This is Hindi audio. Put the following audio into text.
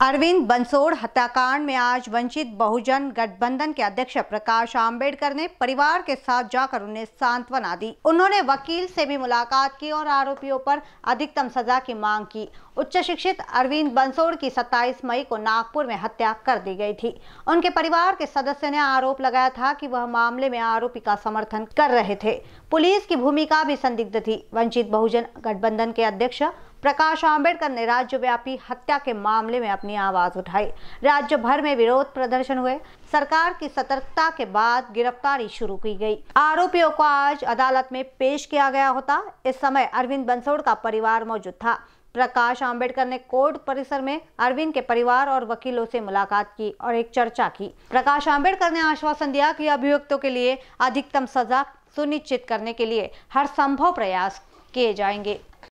अरविंद बंसोड़ हत्याकांड में आज वंचित बहुजन गठबंधन के अध्यक्ष प्रकाश आम्बेडकर ने परिवार के साथ जाकर उन्हें सांत्वना दी उन्होंने वकील से भी मुलाकात की और आरोपियों पर अधिकतम सजा की मांग की उच्च शिक्षित अरविंद बंसोड़ की 27 मई को नागपुर में हत्या कर दी गई थी उनके परिवार के सदस्य ने आरोप लगाया था कि वह मामले में आरोपी का समर्थन कर रहे थे पुलिस की भूमिका भी संदिग्ध थी वंचित बहुजन गठबंधन के अध्यक्ष प्रकाश आम्बेडकर ने राज्यव्यापी हत्या के मामले में अपनी आवाज उठाई राज्य भर में विरोध प्रदर्शन हुए सरकार की सतर्कता के बाद गिरफ्तारी शुरू की गई आरोपियों को आज अदालत में पेश किया गया होता इस समय अरविंद बंसोड़ का परिवार मौजूद था प्रकाश आंबेडकर ने कोर्ट परिसर में अरविंद के परिवार और वकीलों से मुलाकात की और एक चर्चा की प्रकाश आंबेडकर ने आश्वासन दिया कि अभियुक्तों के लिए अधिकतम सजा सुनिश्चित करने के लिए हर संभव प्रयास किए जाएंगे